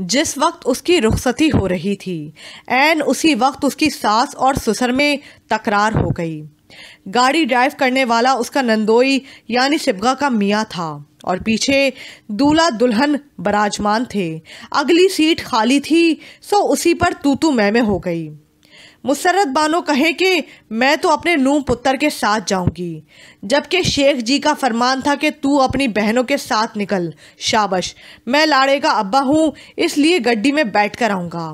जिस वक्त उसकी रुखसती हो रही थी एन उसी वक्त उसकी सास और ससुर में तकरार हो गई गाड़ी ड्राइव करने वाला उसका नंदोई यानी शिबगा का मियाँ था और पीछे दूल्हा दुल्हन बराजमान थे अगली सीट खाली थी सो उसी पर तूतू मैमे हो गई मुसरत बानो कहें कि मैं तो अपने नूह पुत्र के साथ जाऊंगी जबकि शेख जी का फरमान था कि तू अपनी बहनों के साथ निकल शाबश मैं लाड़े का अब्बा हूँ इसलिए गड्डी में बैठ कर आऊँगा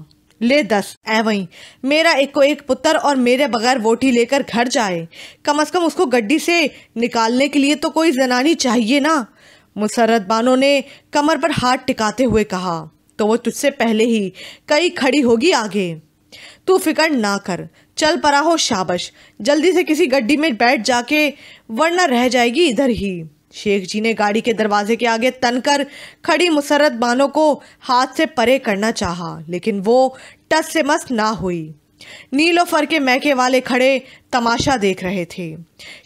ले दस ए वहीं मेरा एक को एक पुत्र और मेरे बगैर वोटी लेकर घर जाए कम अज़ कम उसको गड्डी से निकालने के लिए तो कोई जनानी चाहिए ना मुसरत बानो ने कमर पर हाथ टिकाते हुए कहा तो वो तुझसे पहले ही कई खड़ी होगी आगे तू फिक्र ना कर चल परा हो शाबश जल्दी से किसी गड्डी में बैठ जाके वरना रह जाएगी इधर ही शेख जी ने गाड़ी के दरवाजे के आगे तनकर खड़ी मुसरत बानों को हाथ से परे करना चाहा लेकिन वो टस से मस ना हुई नीलो फर के मैके वाले खड़े तमाशा देख रहे थे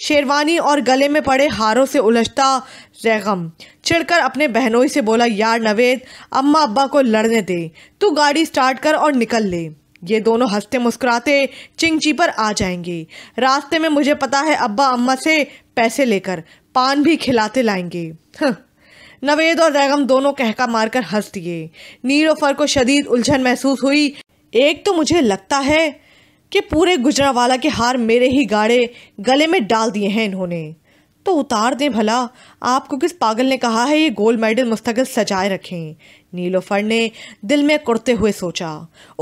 शेरवानी और गले में पड़े हारों से उलझता रैगम चिड़कर अपने बहनोई से बोला यार नवेद अम्मा अब्बा को लड़ने दे तू गाड़ी स्टार्ट कर और निकल ले ये दोनों हंसते मुस्कुराते चिंगची पर आ जाएंगे रास्ते में मुझे पता है अब्बा अम्मा से पैसे लेकर पान भी खिलाते लाएंगे नवेद और रैगम दोनों कहका मारकर हंस दिए नीरोफर को शदीद उलझन महसूस हुई एक तो मुझे लगता है कि पूरे गुजरावाला के हार मेरे ही गाड़े गले में डाल दिए हैं इन्होंने तो उतार दें भला आपको किस पागल ने कहा है ये गोल्ड मेडल मुस्तकिल सजाए रखें नीलोफर ने दिल में कुड़ते हुए सोचा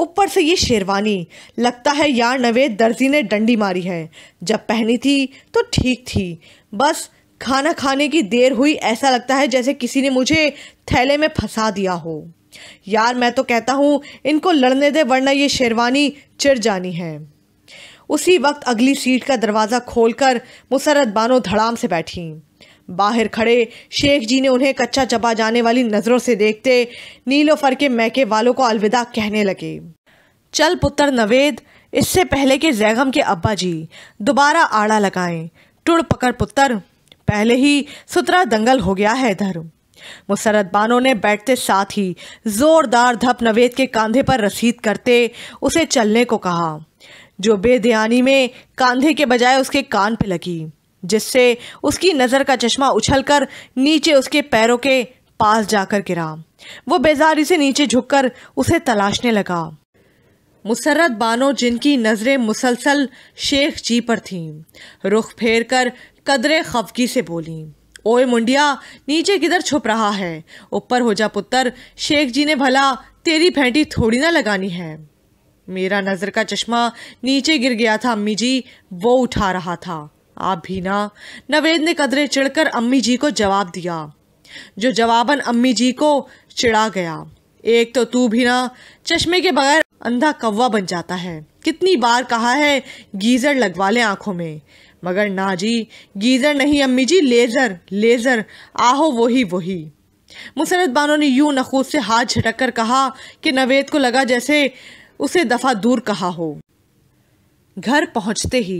ऊपर से ये शेरवानी लगता है यार नवेद दर्जी ने डंडी मारी है जब पहनी थी तो ठीक थी बस खाना खाने की देर हुई ऐसा लगता है जैसे किसी ने मुझे थैले में फंसा दिया हो यार मैं तो कहता हूँ इनको लड़ने दे वरना ये शेरवानी चिड़ जानी है उसी वक्त अगली सीट का दरवाज़ा खोलकर मुसरत बानो धड़ाम से बैठी बाहर खड़े शेख जी ने उन्हें कच्चा चबा जाने वाली नज़रों से देखते नीलोफर के मैके वालों को अलविदा कहने लगे चल पुत्र नवेद इससे पहले के जैगम के अब्बा जी दोबारा आड़ा लगाएं टुड़ पकड़ पुत्र पहले ही सुतरा दंगल हो गया है इधर मुसरत बानो ने बैठते साथ ही जोरदार धप नवेद के कंधे पर रसीद करते उसे चलने को कहा जो बेध्यानी में कांधे के बजाय उसके कान पे लगी जिससे उसकी नज़र का चश्मा उछलकर नीचे उसके पैरों के पास जाकर गिरा वो बेजारी से नीचे झुककर उसे तलाशने लगा मुसरत बानो जिनकी नज़रें मुसलसल शेख जी पर थीं रुख फेर कर कदरे खफगी से बोली ओए मुंडिया नीचे किधर छुप रहा है ऊपर हो जा पुत्र शेख जी ने भला तेरी भेंटी थोड़ी ना लगानी है मेरा नज़र का चश्मा नीचे गिर गया था अम्मी जी वो उठा रहा था आप भी ना नवेद ने कदरे चिड़कर अम्मी जी को जवाब दिया जो जवाबन अम्मी जी को चिढ़ा गया एक तो तू भी ना चश्मे के बगैर अंधा कौवा बन जाता है कितनी बार कहा है गीज़र लगवा लें आँखों में मगर ना जी गीज़र नहीं अम्मी जी लेज़र लेज़र आहो वही वही मुसरत बानो ने यूं नखूद से हाथ झटक कर कहा कि नवेद को लगा जैसे उसे दफ़ा दूर कहा हो घर पहुंचते ही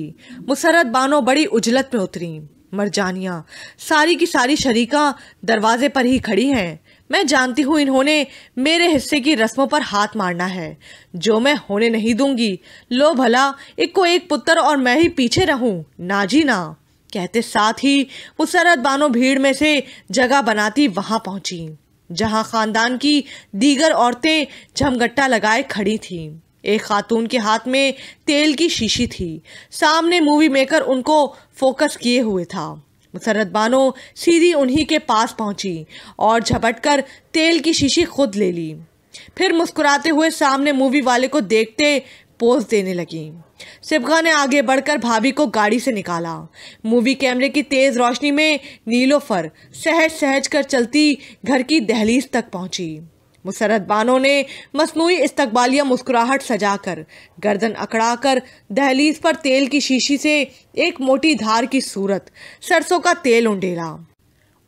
मुसरत बानो बड़ी उजलत में उतरी मरजानिया सारी की सारी शरीका दरवाजे पर ही खड़ी हैं मैं जानती हूँ इन्होंने मेरे हिस्से की रस्मों पर हाथ मारना है जो मैं होने नहीं दूंगी लो भला एक को एक पुत्र और मैं ही पीछे रहूं ना जी ना कहते साथ ही मुसरत बानो भीड़ में से जगह बनाती वहां पहुंची जहां खानदान की दीगर औरतें झमगट्टा लगाए खड़ी थीं एक खातून के हाथ में तेल की शीशी थी सामने मूवी मेकर उनको फोकस किए हुए था मुसरत बानो सीधी उन्हीं के पास पहुंची और झपट कर तेल की शीशी खुद ले ली फिर मुस्कुराते हुए सामने मूवी वाले को देखते पोज देने लगीं सिबका ने आगे बढ़कर भाभी को गाड़ी से निकाला मूवी कैमरे की तेज रोशनी में नीलोफर सहज सहज कर चलती घर की दहलीज तक पहुंची मुसरत बानो ने मसनू इस्तबालिया मुस्कुराहट सजाकर गर्दन अकड़ाकर दहलीज पर तेल की शीशी से एक मोटी धार की सूरत सरसों का तेल उंडेला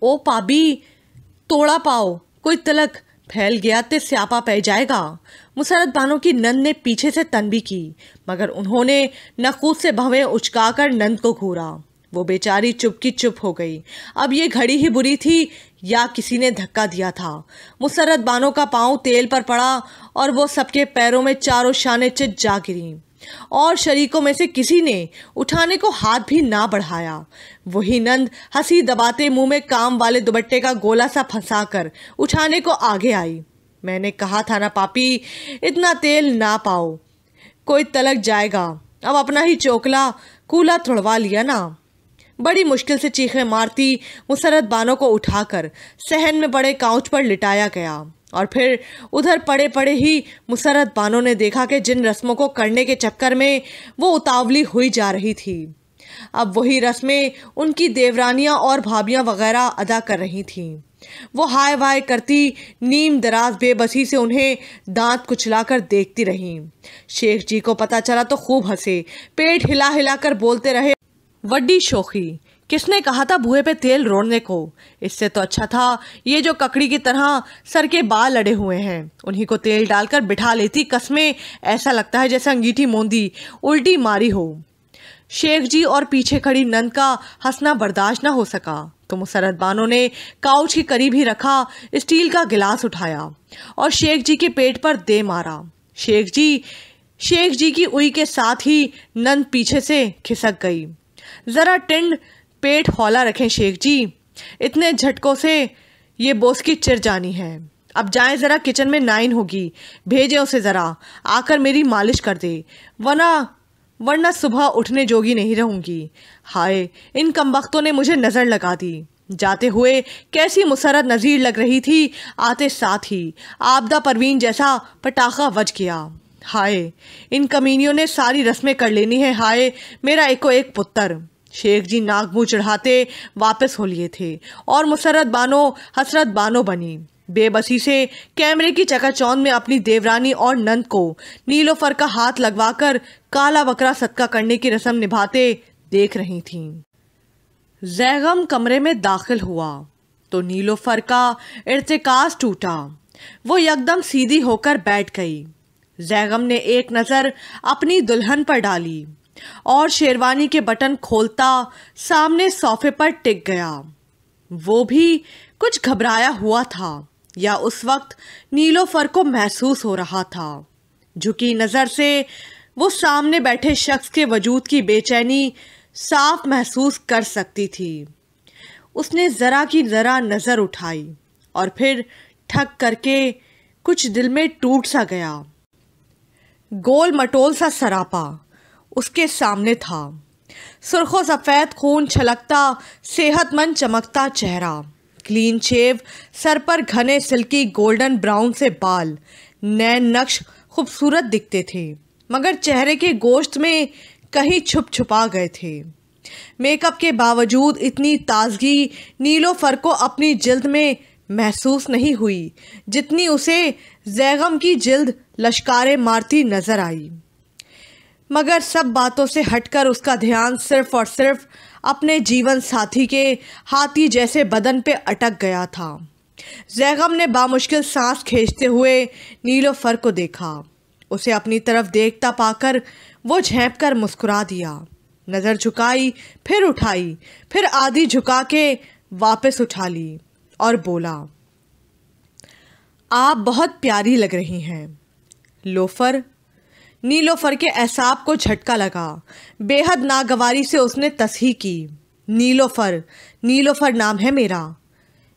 ओ पाबी तोड़ा पाओ कोई तलक फैल गया ते स्यापा पै जाएगा मुसरत बानो की नंद ने पीछे से तनबी की मगर उन्होंने नकूद से भवें उचकाकर नंद को घूरा वो बेचारी चुप की चुप हो गई अब ये घड़ी ही बुरी थी या किसी ने धक्का दिया था मुसरत बानो का पाँव तेल पर पड़ा और वो सबके पैरों में चारों शाने चित जा गिरी और शरीकों में से किसी ने उठाने को हाथ भी ना बढ़ाया वही नंद हंसी दबाते मुंह में काम वाले दुबट्टे का गोला सा फंसा कर उठाने को आगे आई मैंने कहा था ना पापी इतना तेल ना पाओ कोई तलक जाएगा अब अपना ही चोकला कूला तुड़वा लिया ना बड़ी मुश्किल से चीखें मारती मुसरत बानो को उठाकर सहन में बड़े काउच पर लिटाया गया और फिर उधर पड़े पड़े ही मुसरत बानो ने देखा कि जिन रस्मों को करने के चक्कर में वो उतावली हुई जा रही थी अब वही रस्में उनकी देवरानियां और भाभियां वगैरह अदा कर रही थीं वो हाय वाय करती नीम दराज बेबसी से उन्हें दांत कुचलाकर देखती रही शेख जी को पता चला तो खूब हंसे पेट हिला हिला कर बोलते रहे वड्डी शोखी किसने कहा था बुए पे तेल रोड़ने को इससे तो अच्छा था ये जो ककड़ी की तरह सर के बाल लड़े हुए हैं उन्हीं को तेल डालकर बिठा लेती कसमें ऐसा लगता है जैसे अंगीठी मोंदी उल्टी मारी हो शेख जी और पीछे खड़ी नंद का हंसना बर्दाश्त न हो सका तो मुसरत बानो ने काउच के करीब ही रखा स्टील का गिलास उठाया और शेख जी के पेट पर दे मारा शेख जी शेख जी की उई के साथ ही नंद पीछे से खिसक गई ज़रा टिंड पेट हौला रखें शेख जी इतने झटकों से ये बोस की चिर जानी है अब जाए ज़रा किचन में नाइन होगी भेजें उसे ज़रा आकर मेरी मालिश कर दे वना वरना सुबह उठने जोगी नहीं रहूंगी हाय इन कमबख्तों ने मुझे नज़र लगा दी जाते हुए कैसी मुसरत नज़ीर लग रही थी आते साथ ही आपदा परवीन जैसा पटाखा वज गया हाय इन कमीनियों ने सारी रस्में कर लेनी है हाय मेरा एको एक पुत्र शेख जी नागमू चढ़ाते वापस हो लिए थे और मुसरत बानो हसरत बानो बनी बेबसी से कैमरे की चकाचौंध में अपनी देवरानी और नंद को नीलोफर का हाथ लगवाकर काला बकरा सदका करने की रस्म निभाते देख रही थीं। जैगम कमरे में दाखिल हुआ तो नीलोफर का इर्तिकाज टूटा वो यकदम सीधी होकर बैठ गई जैगम ने एक नज़र अपनी दुल्हन पर डाली और शेरवानी के बटन खोलता सामने सोफे पर टिक गया वो भी कुछ घबराया हुआ था या उस वक्त नीलोफर को महसूस हो रहा था झुकी नज़र से वो सामने बैठे शख्स के वजूद की बेचैनी साफ महसूस कर सकती थी उसने ज़रा की ज़रा नज़र उठाई और फिर ठक करके कुछ दिल में टूट सा गया गोल मटोल सा सरापा उसके सामने था सुर्खो सफ़ेद खून छलकता सेहतमंद चमकता चेहरा क्लीन शेव सर पर घने सिल्की गोल्डन ब्राउन से बाल नैन नक्श खूबसूरत दिखते थे मगर चेहरे के गोश्त में कहीं छुप छुपा गए थे मेकअप के बावजूद इतनी ताजगी नीलो फर को अपनी जल्द में महसूस नहीं हुई जितनी उसे जैगम की जल्द लश्कारे मारती नजर आई मगर सब बातों से हटकर उसका ध्यान सिर्फ और सिर्फ अपने जीवन साथी के हाथी जैसे बदन पे अटक गया था जैगम ने बामुश्किल सांस खींचते हुए नीलोफर को देखा उसे अपनी तरफ देखता पाकर वो झेप कर मुस्कुरा दिया नज़र झुकाई फिर उठाई फिर आधी झुका के वापस उठा ली और बोला आप बहुत प्यारी लग रही हैं लोफर नीलोफर के एहसाब को झटका लगा बेहद नागवारी से उसने तस्ही की नीलोफर नीलोफर नाम है मेरा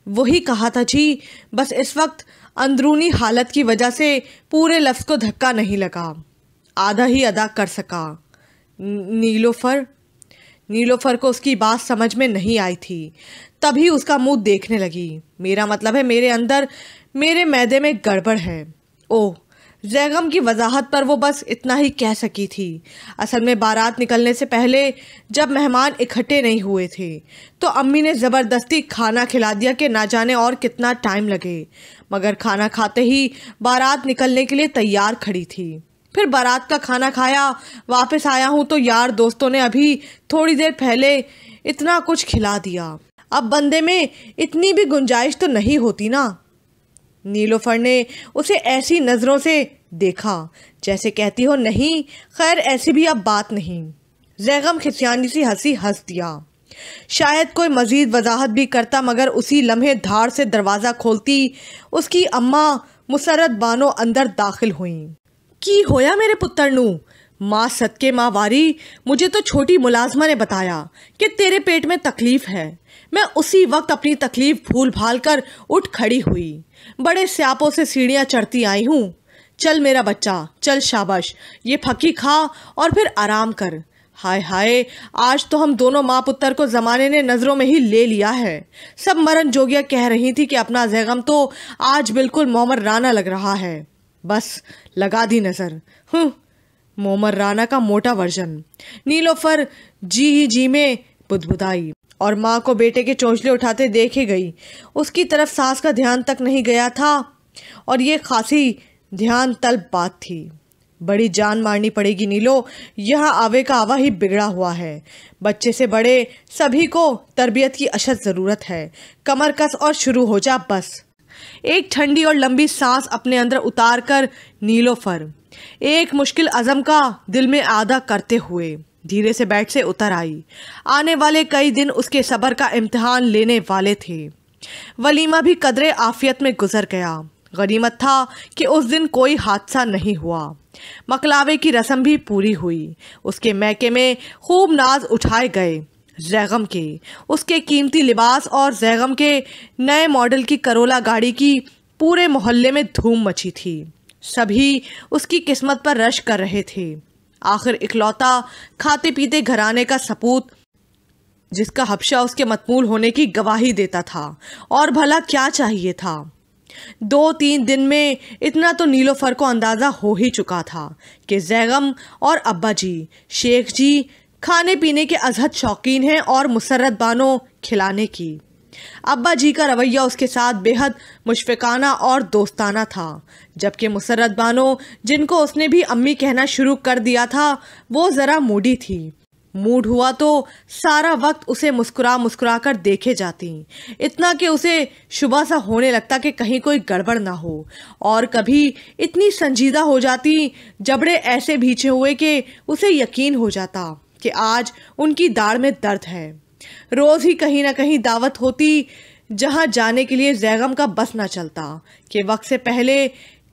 वही कहा था जी बस इस वक्त अंदरूनी हालत की वजह से पूरे लफ्ज़ को धक्का नहीं लगा आधा ही अदा कर सका नीलोफर नीलोफर को उसकी बात समझ में नहीं आई थी तभी उसका मुंह देखने लगी मेरा मतलब है मेरे अंदर मेरे मैदे में गड़बड़ है ओह जैगम की वजाहत पर वो बस इतना ही कह सकी थी असल में बारात निकलने से पहले जब मेहमान इकट्ठे नहीं हुए थे तो अम्मी ने ज़बरदस्ती खाना खिला दिया कि ना जाने और कितना टाइम लगे मगर खाना खाते ही बारात निकलने के लिए तैयार खड़ी थी फिर बारात का खाना खाया वापस आया हूँ तो यार दोस्तों ने अभी थोड़ी देर पहले इतना कुछ खिला दिया अब बंदे में इतनी भी गुंजाइश तो नहीं होती ना नीलोफर ने उसे ऐसी नज़रों से देखा जैसे कहती हो नहीं खैर ऐसी भी अब बात नहीं जैगम खिसियानी सी हंसी हंस दिया शायद कोई मज़ीद वजाहत भी करता मगर उसी लम्हे धार से दरवाज़ा खोलती उसकी अम्मा मुसरत बानो अंदर दाखिल हुईं की होया मेरे पुत्र नू माँ सदके माँ वारी मुझे तो छोटी मुलाजमा ने बताया कि तेरे पेट में तकलीफ़ है मैं उसी वक्त अपनी तकलीफ भूल भाल कर उठ खड़ी हुई बड़े स्यापों से सीढ़ियाँ चढ़ती आई हूँ चल मेरा बच्चा चल शाबाश ये फकी खा और फिर आराम कर हाय हाय आज तो हम दोनों माँ पुत्र को ज़माने ने नज़रों में ही ले लिया है सब मरन जोगिया कह रही थी कि अपना जैगम तो आज बिल्कुल मोमर राना लग रहा है बस लगा दी नज़र हूँ हम्म, मोमर राना का मोटा वर्जन नीलोफर जी ही जी में बुदबुदाई और माँ को बेटे के चौंचले उठाते देखे गई उसकी तरफ सास का ध्यान तक नहीं गया था और ये खासी ध्यान तलब बात थी बड़ी जान मारनी पड़ेगी नीलो यह आवे का आवा ही बिगड़ा हुआ है बच्चे से बड़े सभी को तरबियत की अशद ज़रूरत है कमर कस और शुरू हो जा बस एक ठंडी और लंबी सांस अपने अंदर उतार कर नीलो फर एक मुश्किल अज़म का दिल में आदा करते हुए धीरे से बेड से उतर आई आने वाले कई दिन उसके सब्र का इम्तहान लेने वाले थे वलीमा भी कदरे आफियत में गुजर गया गनीमत था कि उस दिन कोई हादसा नहीं हुआ मकलावे की रस्म भी पूरी हुई उसके मैके में खूब नाज उठाए गए जैगम के उसके कीमती लिबास और जैगम के नए मॉडल की करोला गाड़ी की पूरे मोहल्ले में धूम मची थी सभी उसकी किस्मत पर रश कर रहे थे आखिर इकलौता खाते पीते घराने का सपूत जिसका हबशा उसके मतमूल होने की गवाही देता था और भला क्या चाहिए था दो तीन दिन में इतना तो नीलोफर को अंदाज़ा हो ही चुका था कि जैगम और अब्बा जी शेख जी खाने पीने के अजहद शौकीन हैं और मुसरत बानो खिलाने की अब्बा जी का रवैया उसके साथ बेहद मुशफिकाना और दोस्ताना था जबकि मुसरत बानो जिनको उसने भी अम्मी कहना शुरू कर दिया था वो ज़रा मूडी थी मूड हुआ तो सारा वक्त उसे मुस्कुरा मुस्कुरा कर देखे जाती इतना कि उसे शुबह सा होने लगता कि कहीं कोई गड़बड़ ना हो और कभी इतनी संजीदा हो जाती जबड़े ऐसे भीछे हुए कि उसे यकीन हो जाता कि आज उनकी दाढ़ में दर्द है रोज़ ही कहीं ना कहीं दावत होती जहाँ जाने के लिए जैगम का बस ना चलता कि वक्त से पहले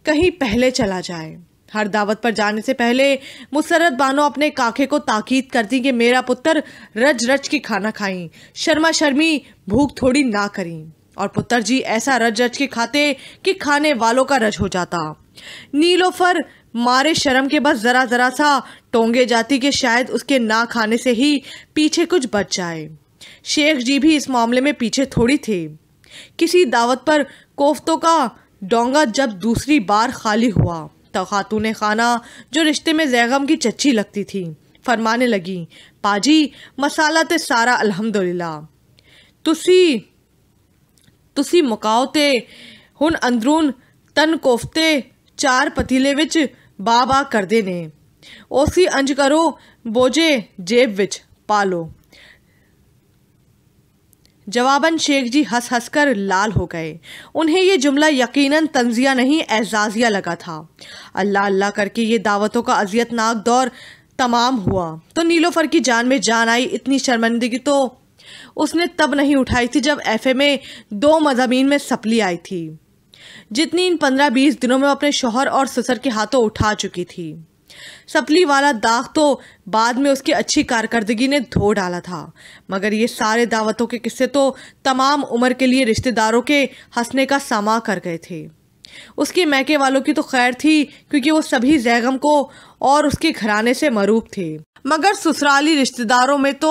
कहीं पहले चला जाए हर दावत पर जाने से पहले मुसरत बानो अपने काके को ताकीद करती कि मेरा पुत्र रज रज की खाना खाई शर्मा शर्मी भूख थोड़ी ना करी और पुत्र जी ऐसा रज रज के खाते कि खाने वालों का रज हो जाता नीलोफर मारे शर्म के बस जरा जरा सा टोंगे जाती के शायद उसके ना खाने से ही पीछे कुछ बच जाए शेख जी भी इस मामले में पीछे थोड़ी थे किसी दावत पर कोफ्तों का डोंगा जब दूसरी बार खाली हुआ तो खातून खाना जो रिश्ते में जैगम की चच्ची लगती थी फरमाने लगी पाजी मसाला ते सारा अलहमदुल्ला तुसी तुसी मुकाओ ते हुन अंदरून तन कोफ्ते चार पतीले बा बा करते ने उसी अंज करो बोझे जेब विच पा लो जवाबन शेख जी हंस हंस कर लाल हो गए उन्हें ये जुमला यकीनन तंजिया नहीं एजाजिया लगा था अल्लाह अल्लाह करके ये दावतों का अजियतनाक दौर तमाम हुआ तो नीलोफर की जान में जान आई इतनी शर्मंदगी तो उसने तब नहीं उठाई थी जब एफए में दो मजामीन में सप्ली आई थी जितनी इन पंद्रह बीस दिनों में अपने शोहर और ससुर के हाथों उठा चुकी थी सपली वाला दाग तो बाद में उसकी अच्छी कारकर्दगी ने धो डाला था मगर ये सारे दावतों के किस्से तो तमाम उम्र के लिए रिश्तेदारों के हंसने का सामा कर गए थे उसके मैके वालों की तो खैर थी क्योंकि वो सभी जैगम को और उसके घराने से मरूब थे मगर ससुराली रिश्तेदारों में तो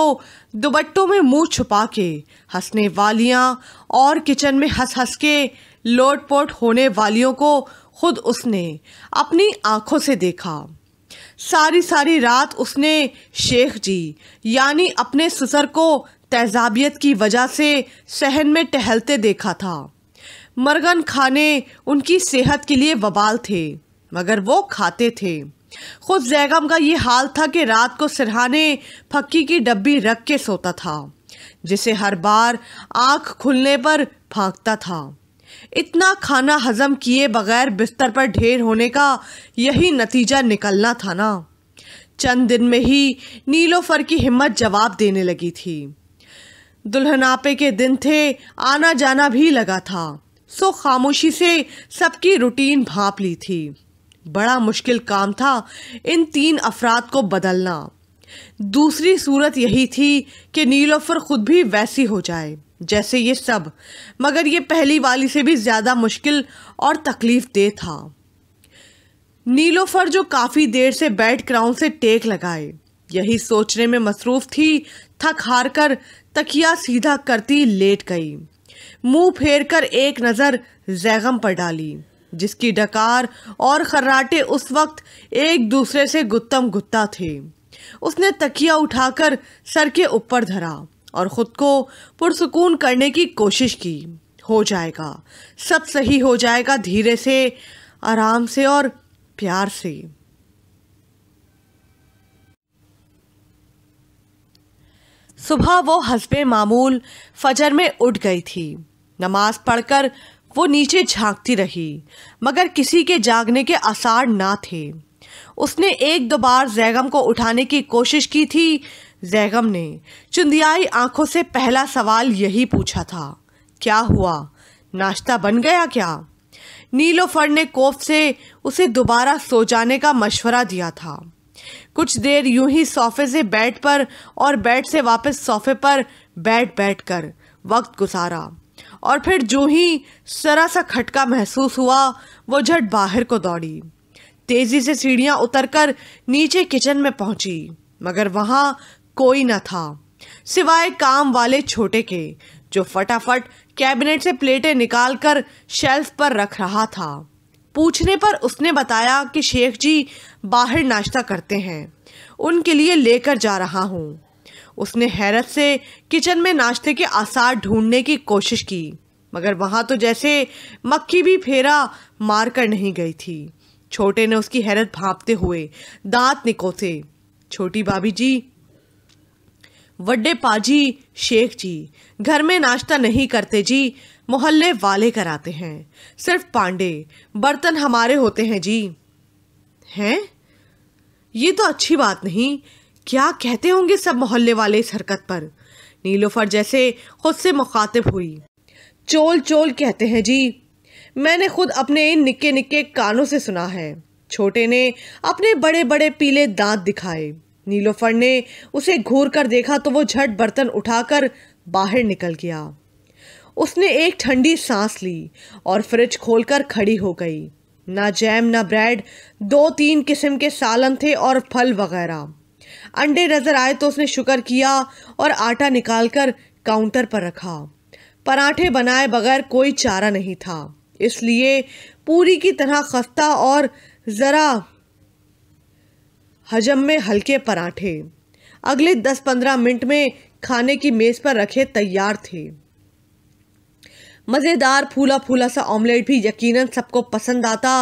दुबट्टों में मुंह छुपा के हंसने वालियां और किचन में हंस हंस के लोटपोट होने वालियों को खुद उसने अपनी आंखों से देखा सारी सारी रात उसने शेख जी यानी अपने ससुर को तेजाबियत की वजह से सहन में टहलते देखा था मरगन खाने उनकी सेहत के लिए वबाल थे मगर वो खाते थे खुद जैगम का ये हाल था कि रात को सिरहाने फक्की की डब्बी रख के सोता था जिसे हर बार आंख खुलने पर भागता था इतना खाना हजम किए बगैर बिस्तर पर ढेर होने का यही नतीजा निकलना था ना चंद दिन में ही नीलोफर की हिम्मत जवाब देने लगी थी दुल्हनापे के दिन थे आना जाना भी लगा था सो खामोशी से सबकी रूटीन भाप ली थी बड़ा मुश्किल काम था इन तीन अफराद को बदलना दूसरी सूरत यही थी कि नीलोफर खुद भी वैसी हो जाए जैसे ये सब मगर ये पहली वाली से भी ज़्यादा मुश्किल और तकलीफ दे था नीलोफर जो काफ़ी देर से बेड क्राउन से टेक लगाए यही सोचने में मसरूफ थी थक हार कर तकिया सीधा करती लेट गई मुंह फेर कर एक नज़र जैगम पर डाली जिसकी डकार और खर्राटे उस वक्त एक दूसरे से गुत्तम गुत्ता थे उसने तकिया उठाकर सर के ऊपर धरा और ख़ुद को पुरसकून करने की कोशिश की हो जाएगा सब सही हो जाएगा धीरे से आराम से और प्यार से सुबह वो हसबे मामूल फजर में उठ गई थी नमाज पढ़कर वो नीचे झांकती रही मगर किसी के जागने के आसार ना थे उसने एक दो बार जैगम को उठाने की कोशिश की थी जैगम ने चुंदियाई आंखों से पहला सवाल यही पूछा था क्या हुआ नाश्ता बन गया क्या नीलोफर ने कोफ से उसे दोबारा सो जाने का मशवरा दिया था कुछ देर यूं ही सोफे से बेड पर और बेड से वापस सोफे पर बैठ बैठ कर वक्त गुजारा और फिर जो ही सरा सा खटका महसूस हुआ वो झट बाहर को दौड़ी तेजी से सीढ़ियां उतरकर नीचे किचन में पहुंची मगर वहां कोई न था सिवाय काम वाले छोटे के जो फटाफट कैबिनेट से प्लेटें निकालकर शेल्फ पर रख रहा था पूछने पर उसने बताया कि शेख जी बाहर नाश्ता करते हैं उनके लिए लेकर जा रहा हूँ उसने हैरत से किचन में नाश्ते के आसार ढूंढने की कोशिश की मगर वहाँ तो जैसे मक्खी भी फेरा मार कर नहीं गई थी छोटे ने उसकी हैरत भापते हुए दांत निकोसे छोटी भाभी जी वड्डे पाजी शेख जी घर में नाश्ता नहीं करते जी मोहल्ले वाले कराते हैं सिर्फ पांडे बर्तन हमारे होते हैं जी हैं ये तो अच्छी बात नहीं क्या कहते होंगे सब मोहल्ले वाले इस हरकत पर नीलोफर जैसे खुद से मुखातिब हुई चोल चोल कहते हैं जी मैंने खुद अपने इन निक्के निक्के कानों से सुना है छोटे ने अपने बड़े बड़े पीले दांत दिखाए नीलोफर ने उसे घूर कर देखा तो वो झट बर्तन उठाकर बाहर निकल गया उसने एक ठंडी सांस ली और फ्रिज खोलकर खड़ी हो गई ना जैम ना ब्रेड दो तीन किस्म के सालन थे और फल वगैरह अंडे नज़र आए तो उसने शुक्र किया और आटा निकालकर काउंटर पर रखा पराठे बनाए बगैर कोई चारा नहीं था इसलिए पूरी की तरह खस्ता और ज़रा हजम में हल्के पराठे अगले दस पंद्रह मिनट में खाने की मेज़ पर रखे तैयार थे मज़ेदार फूला फूला सा ऑमलेट भी यकीनन सबको पसंद आता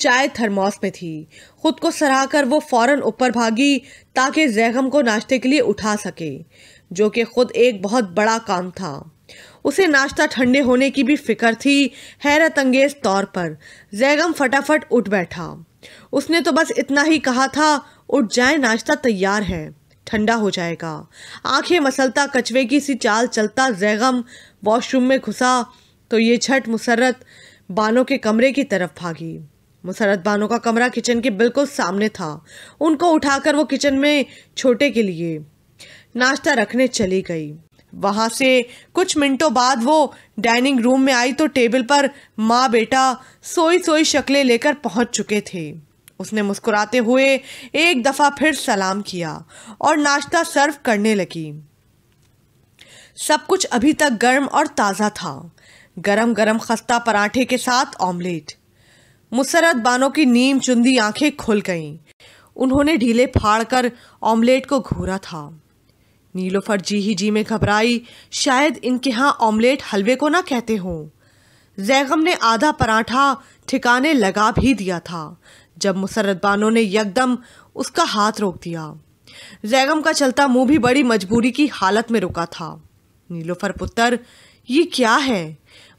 चाय थर्मोस में थी खुद को सराहकर वो फौरन ऊपर भागी ताकि जैगम को नाश्ते के लिए उठा सके जो कि खुद एक बहुत बड़ा काम था उसे नाश्ता ठंडे होने की भी फिक्र थी हैरत अंगेज तौर पर जैगम फटाफट उठ बैठा उसने तो बस इतना ही कहा था उठ जाए नाश्ता तैयार है ठंडा हो जाएगा आंखें मसलता कछुए की सी चाल चलता जैगम वॉशरूम में घुसा तो ये छठ मुसरत बानो के कमरे की तरफ भागी मुसरत बानो का कमरा किचन के बिल्कुल सामने था उनको उठाकर वो किचन में छोटे के लिए नाश्ता रखने चली गई वहाँ से कुछ मिनटों बाद वो डाइनिंग रूम में आई तो टेबल पर माँ बेटा सोई सोई शक्लें लेकर पहुँच चुके थे उसने मुस्कुराते हुए एक दफ़ा फिर सलाम किया और नाश्ता सर्व करने लगी सब कुछ अभी तक गर्म और ताज़ा था गरम गरम खस्ता पराठे के साथ ऑमलेट मुसरत बानो की नीम चुंदी आंखें खुल गईं उन्होंने ढीले फाड़ कर ऑमलेट को घूरा था नीलोफर जी ही जी में घबराई शायद इनके यहाँ ऑमलेट हलवे को ना कहते हों जैगम ने आधा पराठा ठिकाने लगा भी दिया था जब मुसरत बानो ने यकदम उसका हाथ रोक दिया जैगम का चलता मुंह भी बड़ी मजबूरी की हालत में रुका था नीलोफर पुत्र ये क्या है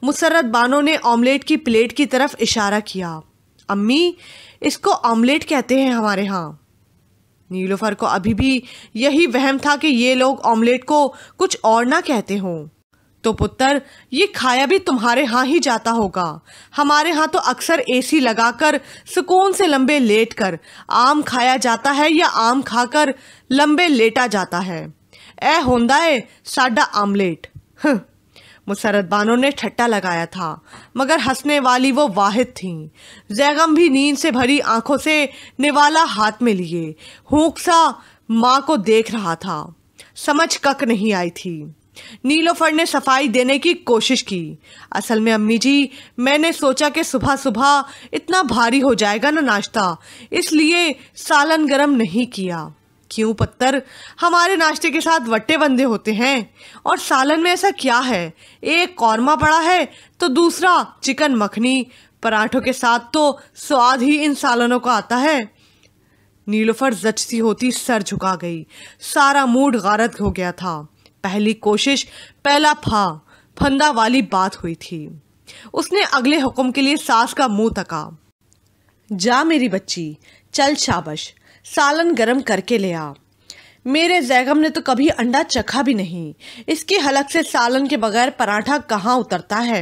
मुसरत बानो ने ऑमलेट की प्लेट की तरफ इशारा किया अम्मी इसको ऑमलेट कहते हैं हमारे यहाँ नीलोफर को अभी भी यही वहम था कि ये लोग ऑमलेट को कुछ और ना कहते हों तो पुत्र ये खाया भी तुम्हारे यहाँ ही जाता होगा हमारे यहाँ तो अक्सर एसी लगाकर सुकून से लंबे लेट कर आम खाया जाता है या आम खाकर लंबे लेटा जाता है ए होंदा है साडा आमलेट मुसरत बानो ने ठट्टा लगाया था मगर हंसने वाली वो वाहिद थी जैगम भी नींद से भरी आंखों से निवाला हाथ में लिए हूक माँ को देख रहा था समझ कक नहीं आई थी नीलोफर ने सफाई देने की कोशिश की असल में अम्मी जी मैंने सोचा कि सुबह सुबह इतना भारी हो जाएगा ना नाश्ता इसलिए सालन गरम नहीं किया क्यों पत्थर हमारे नाश्ते के साथ वट्टे बंदे होते हैं और सालन में ऐसा क्या है एक कौरमा पड़ा है तो दूसरा चिकन मखनी पराठों के साथ तो स्वाद ही इन सालनों का आता है नीलोफर जचती होती सर झुका गई सारा मूड गारत हो गया था पहली कोशिश पहला फा फंदा वाली बात हुई थी उसने अगले हुक्म के लिए सास का मुंह तका जा मेरी बच्ची चल शाबश सालन गरम करके ले आ मेरे जैगम ने तो कभी अंडा चखा भी नहीं इसकी हलक से सालन के बगैर पराठा कहाँ उतरता है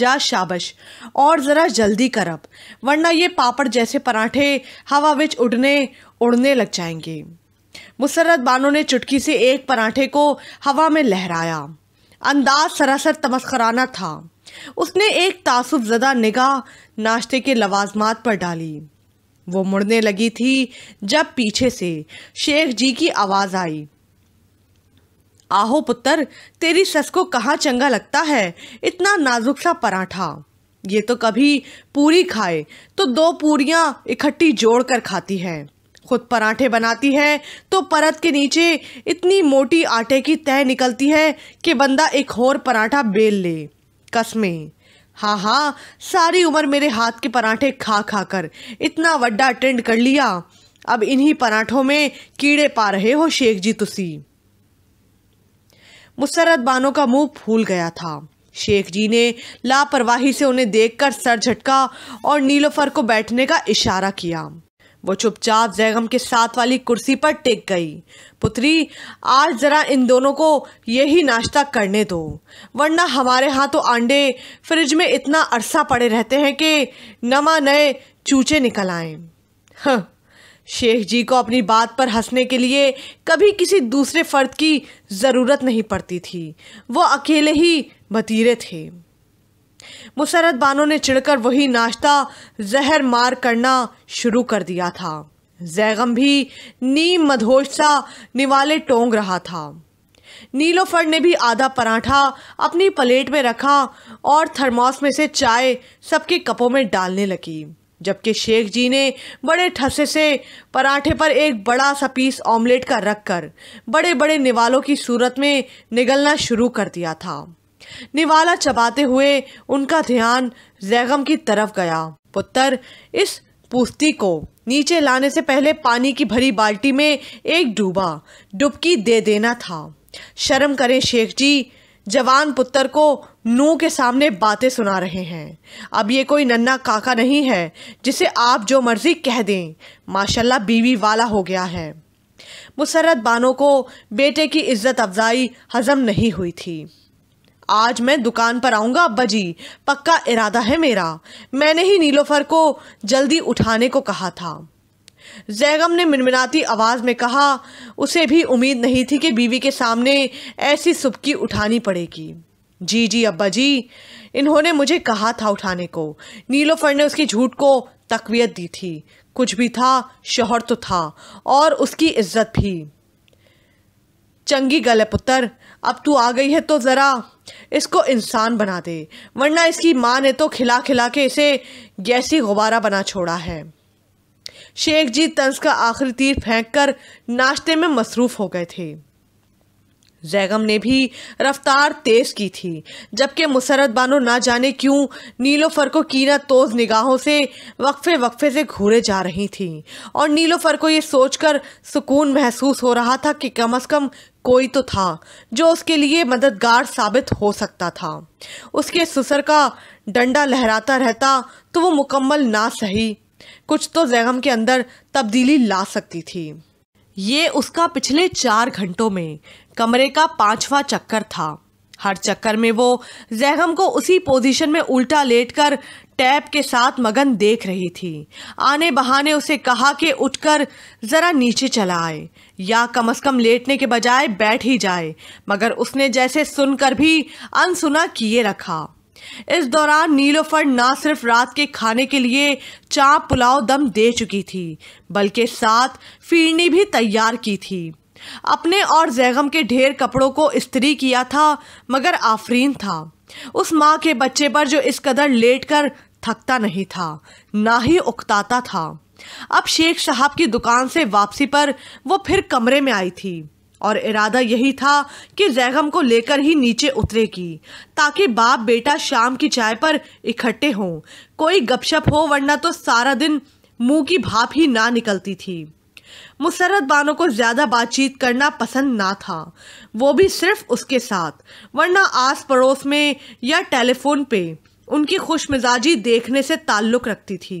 जा शाबश और ज़रा जल्दी कर अब वरना ये पापड़ जैसे पराठे हवा विच उड़ने उड़ने लग जाएंगे मुसरत बानो ने चुटकी से एक पराठे को हवा में लहराया अंदाज सरासर तमस्कराना था उसने एक तासुब ज़दा निगाह नाश्ते के लवाजमात पर डाली वो मुड़ने लगी थी जब पीछे से शेख जी की आवाज़ आई आहो पुत्र तेरी सस को कहाँ चंगा लगता है इतना नाजुक सा पराठा ये तो कभी पूरी खाए तो दो पूरियाँ इकट्ठी जोड़कर खाती है खुद पराठे बनाती है तो परत के नीचे इतनी मोटी आटे की तह निकलती है कि बंदा एक और पराठा बेल ले कसमे हाँ हाँ सारी उम्र मेरे हाथ के पराठे खा खा कर इतना वड्डा ट्रेंड कर लिया अब इन्हीं पराठों में कीड़े पा रहे हो शेख जी तुसी मुसरत बानो का मुंह फूल गया था शेख जी ने लापरवाही से उन्हें देखकर सर झटका और नीलोफर को बैठने का इशारा किया वो चुपचाप जैगम के साथ वाली कुर्सी पर टिक गई पुत्री आज ज़रा इन दोनों को यही नाश्ता करने दो वरना हमारे हाथ तो अंडे फ्रिज में इतना अरसा पड़े रहते हैं कि नमा नए चूचे निकल आए शेख जी को अपनी बात पर हंसने के लिए कभी किसी दूसरे फर्द की ज़रूरत नहीं पड़ती थी वो अकेले ही बतीरे थे मुसरत बानो ने चिड़कर वही नाश्ता जहर मार करना शुरू कर दिया था जैगम भी नीम मधोश सा निवाले टोंग रहा था नीलोफर ने भी आधा पराठा अपनी प्लेट में रखा और थर्मोस में से चाय सबके कपों में डालने लगी जबकि शेख जी ने बड़े ठसे से पराठे पर एक बड़ा सा पीस ऑमलेट का रखकर बड़े बड़े निवालों की सूरत में निगलना शुरू कर दिया था निवाला चबाते हुए उनका ध्यान जैगम की तरफ गया पुत्र इस पुस्ती को नीचे लाने से पहले पानी की भरी बाल्टी में एक डूबा डुबकी दे देना था शर्म करें शेख जी जवान पुत्र को नू के सामने बातें सुना रहे हैं अब ये कोई नन्ना काका नहीं है जिसे आप जो मर्जी कह दें माशाल्लाह बीवी वाला हो गया है मुसरत बानो को बेटे की इज्जत अफजाई हजम नहीं हुई थी आज मैं दुकान पर आऊँगा अब्बा जी पक्का इरादा है मेरा मैंने ही नीलोफर को जल्दी उठाने को कहा था जैगम ने मिनमिनाती आवाज़ में कहा उसे भी उम्मीद नहीं थी कि बीवी के सामने ऐसी सुबकी उठानी पड़ेगी जी जी अब्बा जी इन्होंने मुझे कहा था उठाने को नीलोफर ने उसकी झूठ को तकवीत दी थी कुछ भी था शोहर तो था और उसकी इज्जत भी चंगी गल है पुत्र अब तू आ गई है तो ज़रा इसको इंसान बना दे वरना इसकी माँ ने तो खिला खिला के इसे गैसी गुब्बारा बना छोड़ा है शेख जी तंस का आखिरी तीर फेंक कर नाश्ते में मसरूफ़ हो गए थे जैगम ने भी रफ्तार तेज की थी जबकि मुसरत बानो ना जाने क्यों नीलोफर को कीना तोज निगाहों से वक्फे वक्फे से घूरे जा रही थी और नीलोफर को ये सोचकर सुकून महसूस हो रहा था कि कम अज़ कम कोई तो था जो उसके लिए मददगार साबित हो सकता था उसके ससुर का डंडा लहराता रहता तो वो मुकम्मल ना सही कुछ तो जैगम के अंदर तब्दीली ला सकती थी ये उसका पिछले चार घंटों में कमरे का पांचवा चक्कर था हर चक्कर में वो जैगम को उसी पोजीशन में उल्टा लेटकर टैप के साथ मगन देख रही थी आने बहाने उसे कहा कि उठकर ज़रा नीचे चला आए या कम अज़ कम लेटने के बजाय बैठ ही जाए मगर उसने जैसे सुनकर भी अनसुना किए रखा इस दौरान नीलोफर ना सिर्फ रात के खाने के लिए चाप पुलाव दम दे चुकी थी बल्कि साथ फिरनी भी तैयार की थी अपने और जैगम के ढेर कपड़ों को इस्त्री किया था मगर आफरीन था उस माँ के बच्चे पर जो इस कदर लेट कर थकता नहीं था ना ही उकताता था अब शेख साहब की दुकान से वापसी पर वो फिर कमरे में आई थी और इरादा यही था कि जैगम को लेकर ही नीचे उतरेगी ताकि बाप बेटा शाम की चाय पर इकट्ठे हों कोई गपशप हो वरना तो सारा दिन मुंह की भाप ही ना निकलती थी मुसरत बानो को ज़्यादा बातचीत करना पसंद ना था वो भी सिर्फ उसके साथ वरना आस पड़ोस में या टेलीफोन पे उनकी खुश मिजाजी देखने से ताल्लुक़ रखती थी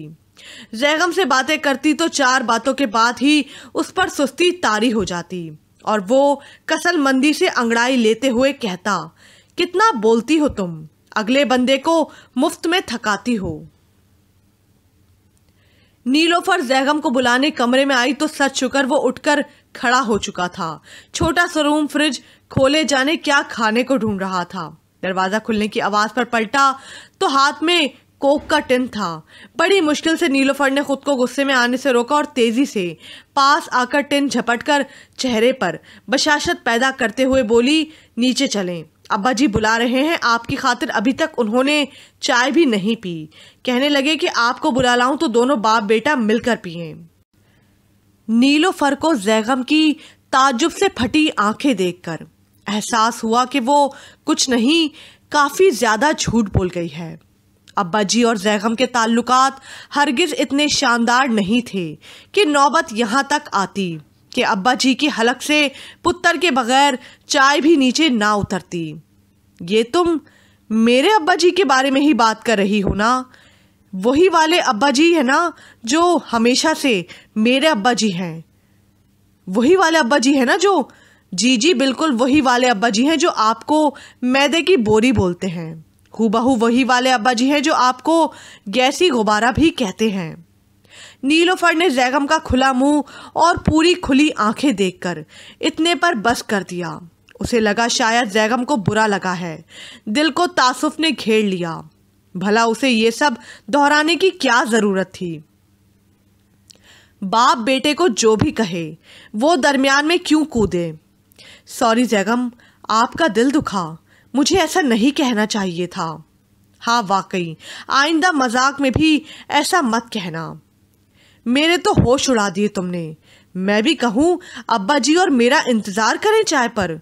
जैगम से बातें करती तो चार बातों के बाद ही उस पर सुस्ती तारी हो जाती और वो कसल मंदी से अंगड़ाई लेते हुए कहता कितना बोलती हो तुम अगले बंदे को मुफ्त में थकाती हो नीलोफर जैगम को बुलाने कमरे में आई तो सच चुकर वो उठकर खड़ा हो चुका था छोटा सा रूम फ्रिज खोले जाने क्या खाने को ढूंढ रहा था दरवाजा खुलने की आवाज पर पलटा तो हाथ में कोक का टिन था बड़ी मुश्किल से नीलोफर ने खुद को गुस्से में आने से रोका और तेजी से पास आकर टिन झपटकर चेहरे पर बशाशत पैदा करते हुए बोली नीचे चलें अब्बा जी बुला रहे हैं आपकी खातिर अभी तक उन्होंने चाय भी नहीं पी कहने लगे कि आपको बुला लाऊं तो दोनों बाप बेटा मिलकर पिए फर को जैगम की ताजुब से फटी आंखें देखकर एहसास हुआ कि वो कुछ नहीं काफ़ी ज़्यादा झूठ बोल गई है अब्बा जी और जैगम के ताल्लुकात हरगिज़ इतने शानदार नहीं थे कि नौबत यहाँ तक आती कि अब्बा जी की हलक से पुत्र के बगैर चाय भी नीचे ना उतरती ये तुम मेरे अब्बा जी के बारे में ही बात कर रही हो ना वही वाले अब्बा जी है ना जो हमेशा से मेरे अब्बा जी हैं वही वाले अब्बा जी है ना जो जी जी बिल्कुल वही वाले अब्बा जी हैं जो आपको मैदे की बोरी बोलते हैं हूबहू वही वाले अब्बा जी हैं जो आपको गैसी गुब्बारा भी कहते हैं नीलोफर ने जैगम का खुला मुंह और पूरी खुली आंखें देखकर इतने पर बस कर दिया उसे लगा शायद जैगम को बुरा लगा है दिल को तासुफ ने घेर लिया भला उसे ये सब दोहराने की क्या ज़रूरत थी बाप बेटे को जो भी कहे वो दरमियान में क्यों कूदे सॉरी जैगम आपका दिल दुखा मुझे ऐसा नहीं कहना चाहिए था हाँ वाकई आइंदा मजाक में भी ऐसा मत कहना मेरे तो होश उड़ा दिए तुमने मैं भी कहूँ अब्बा जी और मेरा इंतज़ार करें चाय पर